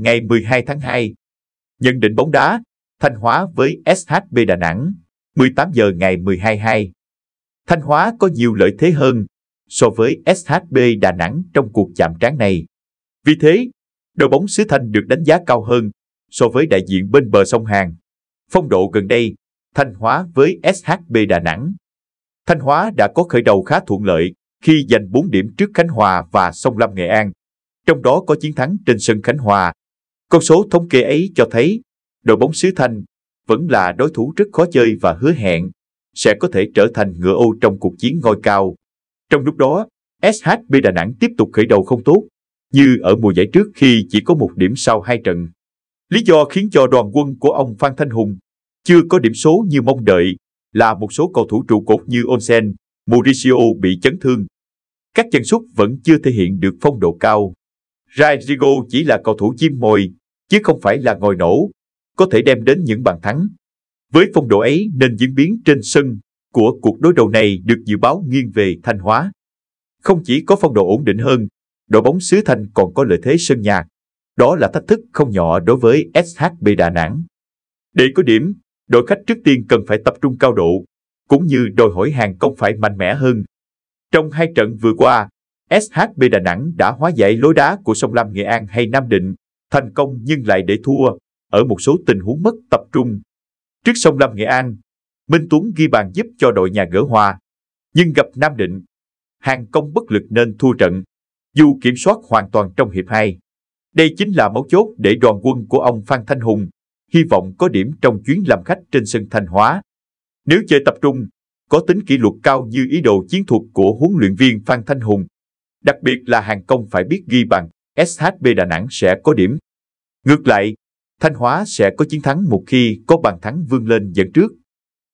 ngày 12 tháng 2. Nhận định bóng đá, Thanh Hóa với SHB Đà Nẵng, 18 giờ ngày 12 2. Thanh Hóa có nhiều lợi thế hơn so với SHB Đà Nẵng trong cuộc chạm trán này. Vì thế, đội bóng xứ Thanh được đánh giá cao hơn so với đại diện bên bờ sông Hàn. Phong độ gần đây, Thanh Hóa với SHB Đà Nẵng. Thanh Hóa đã có khởi đầu khá thuận lợi khi giành 4 điểm trước Khánh Hòa và Sông lâm Nghệ An, trong đó có chiến thắng trên sân Khánh Hòa con số thống kê ấy cho thấy đội bóng xứ Thanh vẫn là đối thủ rất khó chơi và hứa hẹn sẽ có thể trở thành ngựa ô trong cuộc chiến ngôi cao. Trong lúc đó, SHB Đà Nẵng tiếp tục khởi đầu không tốt, như ở mùa giải trước khi chỉ có một điểm sau hai trận. Lý do khiến cho đoàn quân của ông Phan Thanh Hùng chưa có điểm số như mong đợi là một số cầu thủ trụ cột như Onsen, Mauricio bị chấn thương. Các chân sút vẫn chưa thể hiện được phong độ cao. Rodrigo chỉ là cầu thủ chim mồi chứ không phải là ngồi nổ, có thể đem đến những bàn thắng. Với phong độ ấy nên diễn biến trên sân của cuộc đối đầu này được dự báo nghiêng về Thanh Hóa. Không chỉ có phong độ ổn định hơn, đội bóng xứ Thanh còn có lợi thế sân nhà. Đó là thách thức không nhỏ đối với SHB Đà Nẵng. Để có điểm, đội khách trước tiên cần phải tập trung cao độ, cũng như đòi hỏi hàng công phải mạnh mẽ hơn. Trong hai trận vừa qua, SHB Đà Nẵng đã hóa giải lối đá của sông Lam Nghệ An hay Nam Định thành công nhưng lại để thua ở một số tình huống mất tập trung. Trước sông Lam Nghệ An, Minh Tuấn ghi bàn giúp cho đội nhà gỡ hòa, nhưng gặp Nam Định, hàng công bất lực nên thua trận, dù kiểm soát hoàn toàn trong hiệp 2. Đây chính là mấu chốt để đoàn quân của ông Phan Thanh Hùng, hy vọng có điểm trong chuyến làm khách trên sân Thanh Hóa. Nếu chơi tập trung, có tính kỷ luật cao như ý đồ chiến thuật của huấn luyện viên Phan Thanh Hùng, đặc biệt là hàng công phải biết ghi bàn SHB Đà Nẵng sẽ có điểm. Ngược lại, Thanh Hóa sẽ có chiến thắng một khi có bàn thắng vươn lên dẫn trước.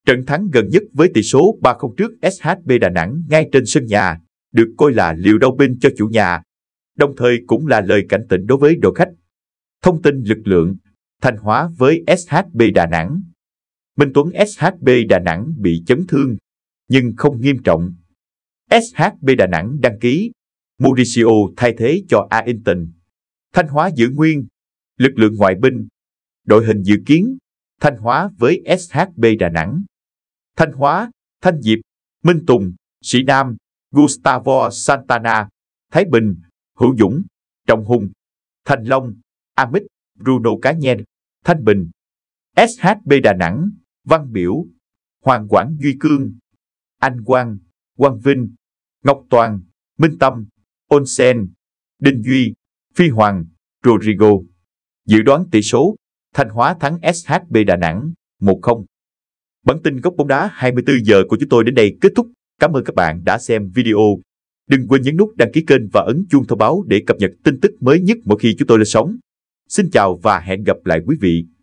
Trận thắng gần nhất với tỷ số 3-0 trước SHB Đà Nẵng ngay trên sân nhà được coi là liều đau binh cho chủ nhà, đồng thời cũng là lời cảnh tỉnh đối với đội khách. Thông tin lực lượng Thanh Hóa với SHB Đà Nẵng Minh Tuấn SHB Đà Nẵng bị chấn thương, nhưng không nghiêm trọng. SHB Đà Nẵng đăng ký Mauricio thay thế cho A Thanh Hóa giữ nguyên, lực lượng ngoại binh. Đội hình dự kiến, Thanh Hóa với SHB Đà Nẵng. Thanh Hóa, Thanh Diệp, Minh Tùng, Sĩ Nam, Gustavo Santana, Thái Bình, Hữu Dũng, Trọng Hùng, Thành Long, Amit, Bruno Cá Nhen, Thanh Bình, SHB Đà Nẵng, Văn Biểu, Hoàng Quảng Duy Cương, Anh Quang, Quang Vinh, Ngọc Toàn, Minh Tâm, Onsen, Đinh Duy, Phi Hoàng, Rodrigo. Dự đoán tỷ số, Thanh Hóa thắng SHB Đà Nẵng 1-0. Bản tin góc bóng đá 24 giờ của chúng tôi đến đây kết thúc. Cảm ơn các bạn đã xem video. Đừng quên nhấn nút đăng ký kênh và ấn chuông thông báo để cập nhật tin tức mới nhất mỗi khi chúng tôi lên sóng. Xin chào và hẹn gặp lại quý vị